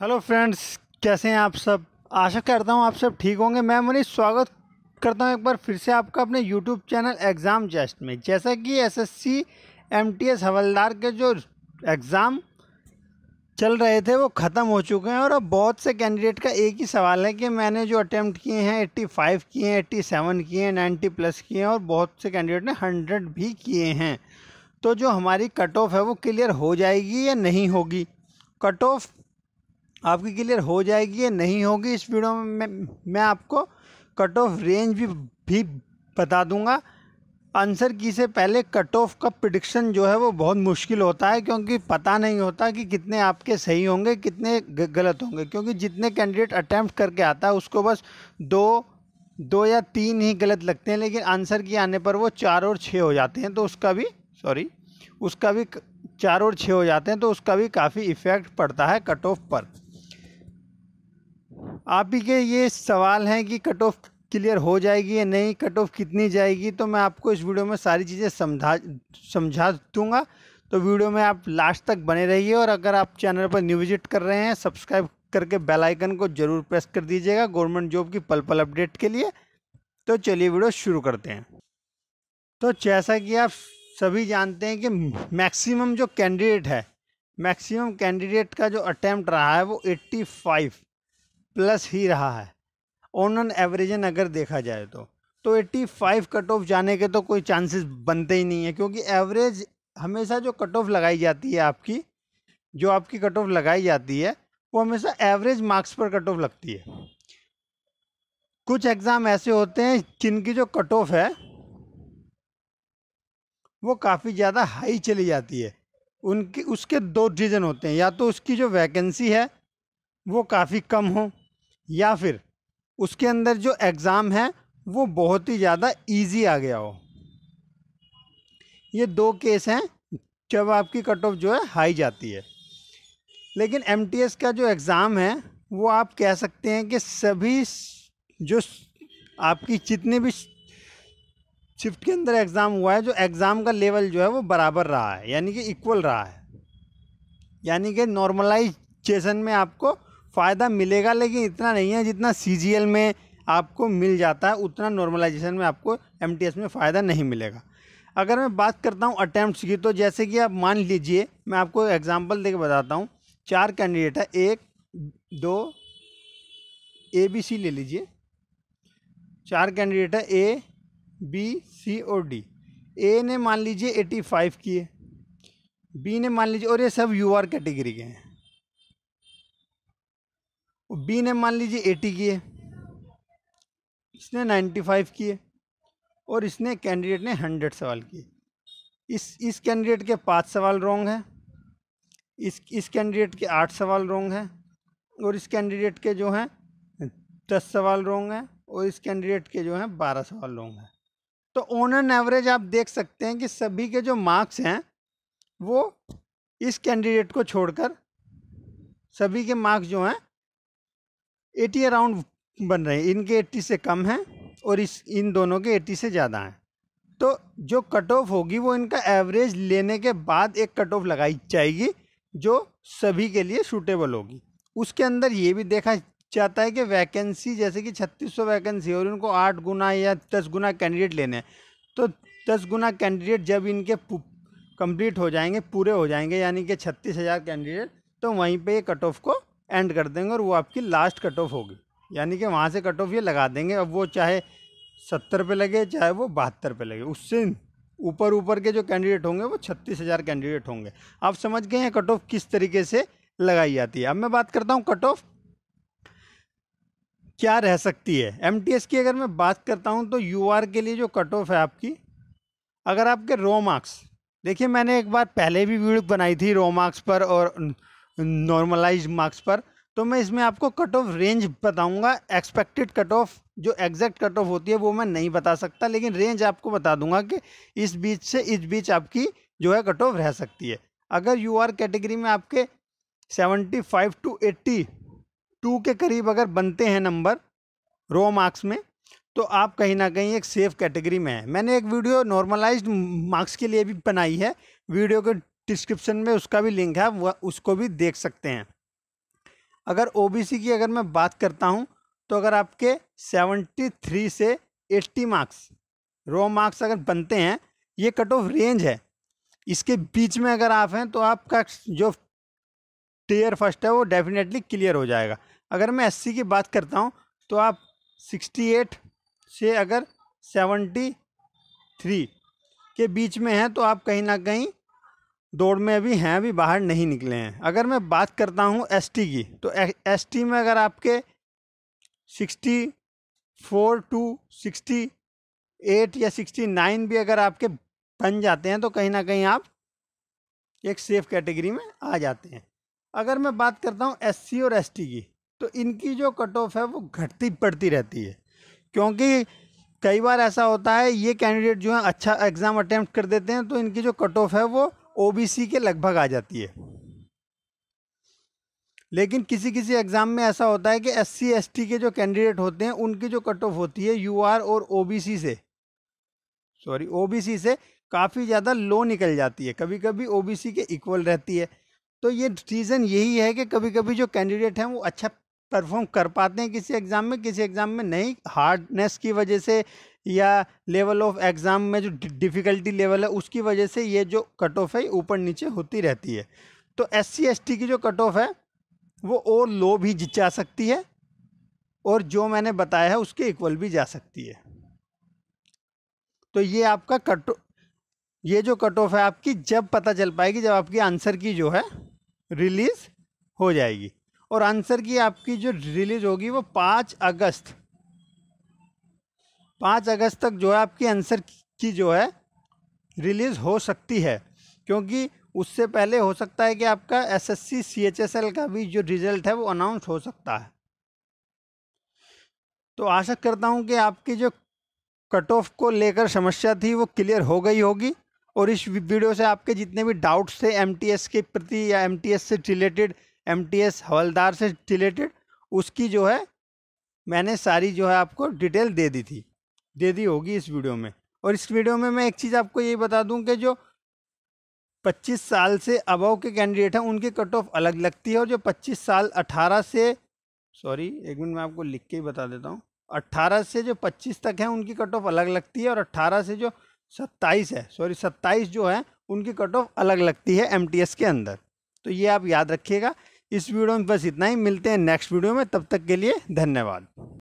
hello friends कैसे हैं आप सब आशा करता हूं आप सब ठीक होंगे मैं मनीष स्वागत करता हूं एक बार फिर से आपका अपने यूट्यूब चैनल एग्ज़ाम जस्ट में जैसा कि एसएससी एमटीएस हवलदार के जो एग्ज़ाम चल रहे थे वो ख़त्म हो चुके हैं और अब बहुत से कैंडिडेट का एक ही सवाल है कि मैंने जो अटैम्प्ट किए हैं एट्टी किए हैं एट्टी किए हैं नाइन्टी प्लस किए हैं और बहुत से कैंडिडेट ने हंड्रेड भी किए हैं तो जो हमारी कट ऑफ है वो क्लियर हो जाएगी या नहीं होगी कट ऑफ आपकी क्लियर हो जाएगी या नहीं होगी इस वीडियो में मैं आपको कट ऑफ रेंज भी भी बता दूंगा आंसर की से पहले कट ऑफ का प्रडिक्शन जो है वो बहुत मुश्किल होता है क्योंकि पता नहीं होता कि कितने आपके सही होंगे कितने गलत होंगे क्योंकि जितने कैंडिडेट अटैम्प्ट करके आता है उसको बस दो दो या तीन ही गलत लगते हैं लेकिन आंसर की आने पर वो चार और छः हो जाते हैं तो उसका भी सॉरी उसका भी चार और छः हो जाते हैं तो उसका भी काफ़ी इफ़ेक्ट पड़ता है कट ऑफ पर आप ही के ये सवाल हैं कि कट ऑफ क्लियर हो जाएगी या नहीं कट ऑफ कितनी जाएगी तो मैं आपको इस वीडियो में सारी चीज़ें समझा समझा दूँगा तो वीडियो में आप लास्ट तक बने रहिए और अगर आप चैनल पर न्यू विजिट कर रहे हैं सब्सक्राइब करके बेल आइकन को ज़रूर प्रेस कर दीजिएगा गवर्नमेंट जॉब की पल पल अपडेट के लिए तो चलिए वीडियो शुरू करते हैं तो जैसा कि आप सभी जानते हैं कि मैक्सिमम जो कैंडिडेट है मैक्सिमम कैंडिडेट का जो अटैम्प्ट रहा है वो फाइव प्लस ही रहा है ऑन एन एवरेजन अगर देखा जाए तो तो 85 कट ऑफ जाने के तो कोई चांसेस बनते ही नहीं है क्योंकि एवरेज हमेशा जो कट ऑफ लगाई जाती है आपकी जो आपकी कट ऑफ लगाई जाती है वो हमेशा एवरेज मार्क्स पर कट ऑफ लगती है कुछ एग्ज़ाम ऐसे होते हैं जिनकी जो कट ऑफ है वो काफ़ी ज़्यादा हाई चली जाती है उनके उसके दो रीज़न होते हैं या तो उसकी जो वैकेंसी है वो काफ़ी कम हो या फिर उसके अंदर जो एग्ज़ाम है वो बहुत ही ज़्यादा इजी आ गया हो ये दो केस हैं जब आपकी कट ऑफ जो है हाई जाती है लेकिन एम का जो एग्ज़ाम है वो आप कह सकते हैं कि सभी जो आपकी जितनी भी शिफ्ट के अंदर एग्ज़ाम हुआ है जो एग्ज़ाम का लेवल जो है वो बराबर रहा है यानी कि इक्वल रहा है यानी कि नॉर्मलाइजेशन में आपको फ़ायदा मिलेगा लेकिन इतना नहीं है जितना सी में आपको मिल जाता है उतना नॉर्मलाइजेशन में आपको एम में फ़ायदा नहीं मिलेगा अगर मैं बात करता हूँ अटैम्प्ट की तो जैसे कि आप मान लीजिए मैं आपको एग्जाम्पल दे बताता हूँ चार कैंडिडेट है एक दो ए बी सी ले लीजिए चार कैंडिडेट है ए बी सी और डी ए ने मान लीजिए एटी फाइव किए बी ने मान लीजिए और ये सब यू आर कैटेगरी के हैं बी ने मान लीजिए एटी किए इसने नाइन्टी फाइव किए और इसने कैंडिडेट ने हंड्रेड सवाल किए इस इस कैंडिडेट के पाँच सवाल रॉन्ग है इस इस कैंडिडेट के आठ सवाल रॉन्ग है और इस कैंडिडेट के जो हैं दस सवाल रॉन्ग हैं और इस कैंडिडेट के जो हैं बारह सवाल रॉन्ग हैं तो ऑन एन एवरेज आप देख सकते हैं कि सभी के जो मार्क्स हैं वो इस कैंडिडेट को छोड़कर सभी के मार्क्स जो हैं एटी अराउंड बन रहे हैं इनके एट्टी से कम हैं और इस इन दोनों के एट्टी से ज़्यादा हैं तो जो कट ऑफ होगी वो इनका एवरेज लेने के बाद एक कट ऑफ लगाई जाएगी जो सभी के लिए सूटेबल होगी उसके अंदर ये भी देखा जाता है कि वैकेंसी जैसे कि 3600 वैकेंसी और इनको आठ गुना या दस गुना कैंडिडेट लेने हैं तो दस गुना कैंडिडेट जब इनके कंप्लीट हो जाएंगे पूरे हो जाएंगे यानी कि छत्तीस हज़ार कैंडिडेट तो वहीं पे ये कट ऑफ को एंड कर देंगे और वो आपकी लास्ट कट ऑफ होगी यानी कि वहाँ से कट ऑफ ये लगा देंगे अब वो चाहे सत्तर पे लगे चाहे वो बहत्तर पे लगे उससे ऊपर ऊपर के जो कैंडिडेट होंगे वो छत्तीस हज़ार कैंडिडेट होंगे आप समझ गए हैं कट ऑफ किस तरीके से लगाई जाती है अब मैं बात करता हूँ कट ऑफ क्या रह सकती है एम की अगर मैं बात करता हूँ तो यू के लिए जो कट ऑफ है आपकी अगर आपके रो मार्क्स देखिए मैंने एक बार पहले भी वीडियो बनाई थी रो मार्क्स पर और नॉर्मलाइज मार्क्स पर तो मैं इसमें आपको कट ऑफ रेंज बताऊंगा एक्सपेक्टेड कट ऑफ जो एग्जैक्ट कट ऑफ होती है वो मैं नहीं बता सकता लेकिन रेंज आपको बता दूंगा कि इस बीच से इस बीच आपकी जो है कट ऑफ रह सकती है अगर यू आर कैटेगरी में आपके seventy five to eighty two के करीब अगर बनते हैं नंबर रो मार्क्स में तो आप कहीं ना कहीं एक सेफ कैटेगरी में है मैंने एक वीडियो नॉर्मलाइज्ड मार्क्स के लिए भी बनाई है वीडियो के डिस्क्रिप्शन में उसका भी लिंक है वह उसको भी देख सकते हैं अगर ओबीसी की अगर मैं बात करता हूँ तो अगर आपके 73 से 80 मार्क्स रो मार्क्स अगर बनते हैं ये कट ऑफ रेंज है इसके बीच में अगर आप हैं तो आपका जो टीयर फर्स्ट है वो डेफिनेटली क्लियर हो जाएगा अगर मैं एससी की बात करता हूँ तो आप 68 से अगर 73 के बीच में हैं तो आप कहीं ना कहीं दौड़ में अभी हैं अभी बाहर नहीं निकले हैं अगर मैं बात करता हूँ एस की तो एस में अगर आपके sixty four to sixty eight या सिक्सटी नाइन भी अगर आपके बन जाते हैं तो कहीं ना कहीं आप एक सेफ कैटेगरी में आ जाते हैं अगर मैं बात करता हूँ एससी और एसटी की तो इनकी जो कट ऑफ है वो घटती पड़ती रहती है क्योंकि कई बार ऐसा होता है ये कैंडिडेट जो है अच्छा एग्ज़ाम अटैम्प्ट कर देते हैं तो इनकी जो कट ऑफ है वो ओबीसी के लगभग आ जाती है लेकिन किसी किसी एग्ज़ाम में ऐसा होता है कि एस सी के जो कैंडिडेट होते हैं उनकी जो कट ऑफ होती है यू और ओ से सॉरी ओ से काफ़ी ज़्यादा लो निकल जाती है कभी कभी ओ के इक्वल रहती है तो ये रीज़न यही है कि कभी कभी जो कैंडिडेट हैं वो अच्छा परफॉर्म कर पाते हैं किसी एग्ज़ाम में किसी एग्ज़ाम में नहीं हार्डनेस की वजह से या लेवल ऑफ एग्ज़ाम में जो डिफ़िकल्टी लेवल है उसकी वजह से ये जो कट ऑफ है ऊपर नीचे होती रहती है तो एस सी की जो कट ऑफ है वो और लो भी जा सकती है और जो मैंने बताया है उसके इक्वल भी जा सकती है तो ये आपका कट ये जो कट ऑफ है आपकी जब पता चल पाएगी जब आपकी आंसर की जो है रिलीज़ हो जाएगी और आंसर की आपकी जो रिलीज होगी वो पाँच अगस्त पाँच अगस्त तक जो है आपकी आंसर की जो है रिलीज़ हो सकती है क्योंकि उससे पहले हो सकता है कि आपका एसएससी सीएचएसएल का भी जो रिजल्ट है वो अनाउंस हो सकता है तो आशा करता हूँ कि आपकी जो कट ऑफ को लेकर समस्या थी वो क्लियर हो गई होगी और इस वीडियो से आपके जितने भी डाउट्स थे एमटीएस के प्रति या एमटीएस से रिलेटेड एमटीएस हवलदार से रिलेटेड उसकी जो है मैंने सारी जो है आपको डिटेल दे दी थी दे दी होगी इस वीडियो में और इस वीडियो में मैं एक चीज़ आपको यही बता दूं कि जो 25 साल से अबव के कैंडिडेट हैं उनकी कट ऑफ अलग लगती है और जो 25 साल 18 से सॉरी एक मिनट मैं आपको लिख के ही बता देता हूँ 18 से जो 25 तक हैं उनकी कट ऑफ अलग लगती है और 18 से जो 27 है सॉरी 27 जो है उनकी कट ऑफ अलग लगती है एमटीएस के अंदर तो ये आप याद रखिएगा इस वीडियो में बस इतना ही मिलते हैं नेक्स्ट वीडियो में तब तक के लिए धन्यवाद